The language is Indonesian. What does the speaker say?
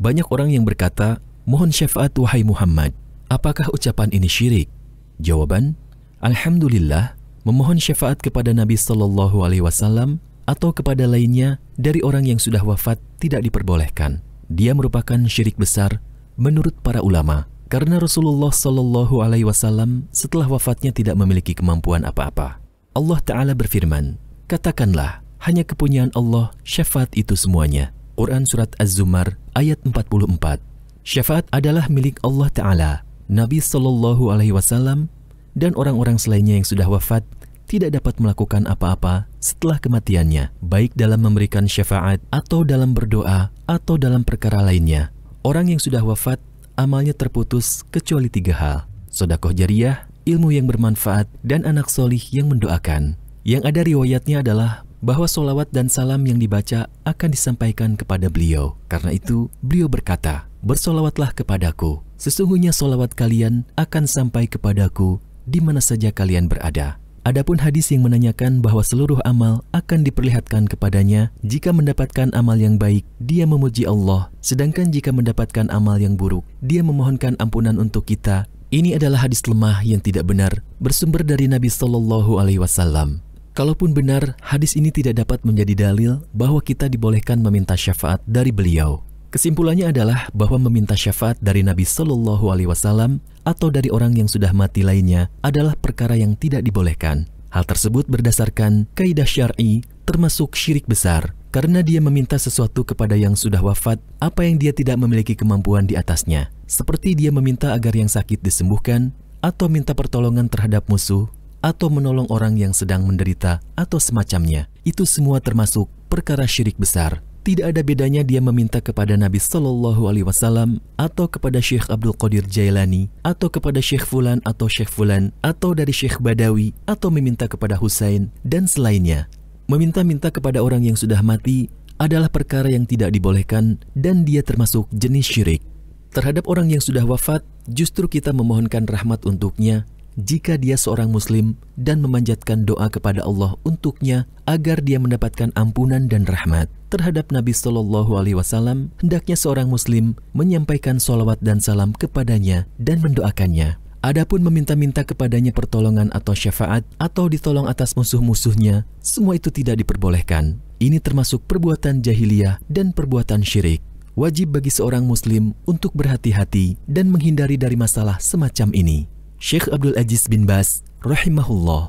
Banyak orang yang berkata, mohon syafaat wahai Muhammad, apakah ucapan ini syirik? Jawaban, Alhamdulillah, memohon syafaat kepada Nabi saw Alaihi Wasallam atau kepada lainnya dari orang yang sudah wafat tidak diperbolehkan. Dia merupakan syirik besar menurut para ulama karena Rasulullah saw Alaihi Wasallam setelah wafatnya tidak memiliki kemampuan apa-apa. Allah Taala berfirman, katakanlah hanya kepunyaan Allah syafaat itu semuanya quran Surat Az-Zumar ayat 44. Syafaat adalah milik Allah Ta'ala, Nabi Sallallahu Alaihi Wasallam, dan orang-orang selainnya yang sudah wafat tidak dapat melakukan apa-apa setelah kematiannya, baik dalam memberikan syafaat atau dalam berdoa atau dalam perkara lainnya. Orang yang sudah wafat, amalnya terputus kecuali tiga hal. Sodakoh jariah, ilmu yang bermanfaat, dan anak solih yang mendoakan. Yang ada riwayatnya adalah bahwa solawat dan salam yang dibaca akan disampaikan kepada beliau. Karena itu, beliau berkata, Bersolawatlah kepadaku, sesungguhnya solawat kalian akan sampai kepadaku di mana saja kalian berada. Adapun hadis yang menanyakan bahwa seluruh amal akan diperlihatkan kepadanya, jika mendapatkan amal yang baik, dia memuji Allah, sedangkan jika mendapatkan amal yang buruk, dia memohonkan ampunan untuk kita. Ini adalah hadis lemah yang tidak benar, bersumber dari Nabi Shallallahu Alaihi Wasallam. Kalaupun benar, hadis ini tidak dapat menjadi dalil bahwa kita dibolehkan meminta syafaat dari beliau. Kesimpulannya adalah bahwa meminta syafaat dari Nabi Shallallahu Alaihi Wasallam atau dari orang yang sudah mati lainnya adalah perkara yang tidak dibolehkan. Hal tersebut berdasarkan kaidah syar'i termasuk syirik besar karena dia meminta sesuatu kepada yang sudah wafat apa yang dia tidak memiliki kemampuan di atasnya, seperti dia meminta agar yang sakit disembuhkan atau minta pertolongan terhadap musuh atau menolong orang yang sedang menderita atau semacamnya. Itu semua termasuk perkara syirik besar. Tidak ada bedanya dia meminta kepada Nabi Shallallahu Alaihi Wasallam atau kepada Syekh Abdul Qadir Jailani atau kepada Syekh Fulan atau Syekh Fulan atau dari Syekh Badawi atau meminta kepada Husain dan selainnya. Meminta-minta kepada orang yang sudah mati adalah perkara yang tidak dibolehkan dan dia termasuk jenis syirik. Terhadap orang yang sudah wafat, justru kita memohonkan rahmat untuknya jika dia seorang muslim dan memanjatkan doa kepada Allah untuknya agar dia mendapatkan ampunan dan rahmat. Terhadap Nabi Shallallahu Alaihi Wasallam, hendaknya seorang muslim menyampaikan sholawat dan salam kepadanya dan mendoakannya. Adapun meminta-minta kepadanya pertolongan atau syafaat atau ditolong atas musuh-musuhnya, semua itu tidak diperbolehkan. Ini termasuk perbuatan jahiliyah dan perbuatan syirik. Wajib bagi seorang muslim untuk berhati-hati dan menghindari dari masalah semacam ini. Syekh Abdul Aziz bin Bas rahimahullah